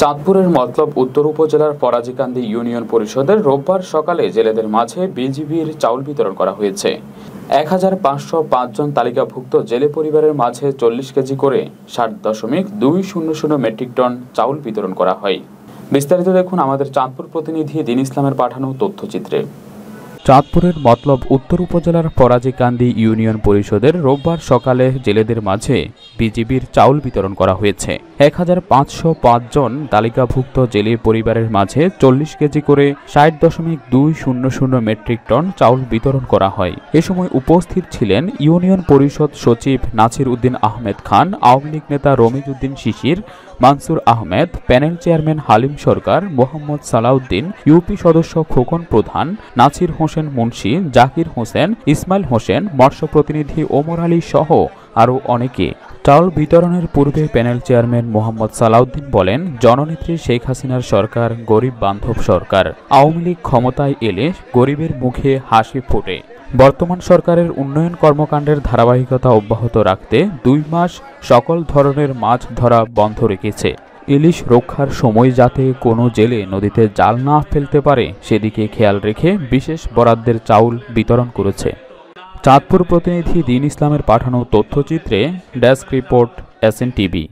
চাঁদপুরের মতলব উত্তর উপজেলার পরাজিকান্দি ইউনিয়ন পরিষদের রোববার সকালে জেলেদের মাঝে বিজিবির চাউল বিতরণ করা হয়েছে এক হাজার পাঁচশো পাঁচজন তালিকাভুক্ত জেলে পরিবারের মাঝে চল্লিশ কেজি করে ষাট দশমিক দুই শূন্য শূন্য মেট্রিক টন চাউল বিতরণ করা হয় বিস্তারিত দেখুন আমাদের চাঁদপুর প্রতিনিধি দিন ইসলামের পাঠানো তথ্যচিত্রে চাঁদপুরের মতলব উত্তর উপজেলার ফরাজিকান্দি ইউনিয়ন পরিষদের রোববার সকালে জেলেদের মাঝে বিজিবির চাউল বিতরণ করা হয়েছে এক হাজার পাঁচশো পাঁচজন তালিকাভুক্ত জেলে পরিবারের মাঝে চল্লিশ কেজি করে ষাট দশমিক দুই শূন্য শূন্য মেট্রিক টন চাউল বিতরণ করা হয় এ সময় উপস্থিত ছিলেন ইউনিয়ন পরিষদ সচিব নাছির উদ্দিন আহমেদ খান আওয়ামী লীগ নেতা Ramiz Uddin Shishir Mansur Ahmed panel chairman Halim Sarkar Mohammad Salauddin UP সদস্য খোকন প্রধান নাছির হোসেন হোসেন মুন্সি জাকির হোসেন ইসমাইল হোসেন মৎস্য প্রতিনিধি ওমর আলী সহ আরও অনেকে চাউল বিতরণের পূর্বে প্যানেল চেয়ারম্যান মোহাম্মদ সালাউদ্দিন বলেন জননেত্রী শেখ হাসিনার সরকার গরিব বান্ধব সরকার আওয়ামী লীগ ক্ষমতায় এলে গরিবের মুখে হাসি ফোটে বর্তমান সরকারের উন্নয়ন কর্মকাণ্ডের ধারাবাহিকতা অব্যাহত রাখতে দুই মাস সকল ধরনের মাছ ধরা বন্ধ রেখেছে ইলিশ রক্ষার সময় যাতে কোনো জেলে নদীতে জাল না ফেলতে পারে সেদিকে খেয়াল রেখে বিশেষ বরাদ্দের চাউল বিতরণ করেছে চাঁদপুর প্রতিনিধি দিন ইসলামের পাঠানো তথ্যচিত্রে ডেস্ক রিপোর্ট এস টিভি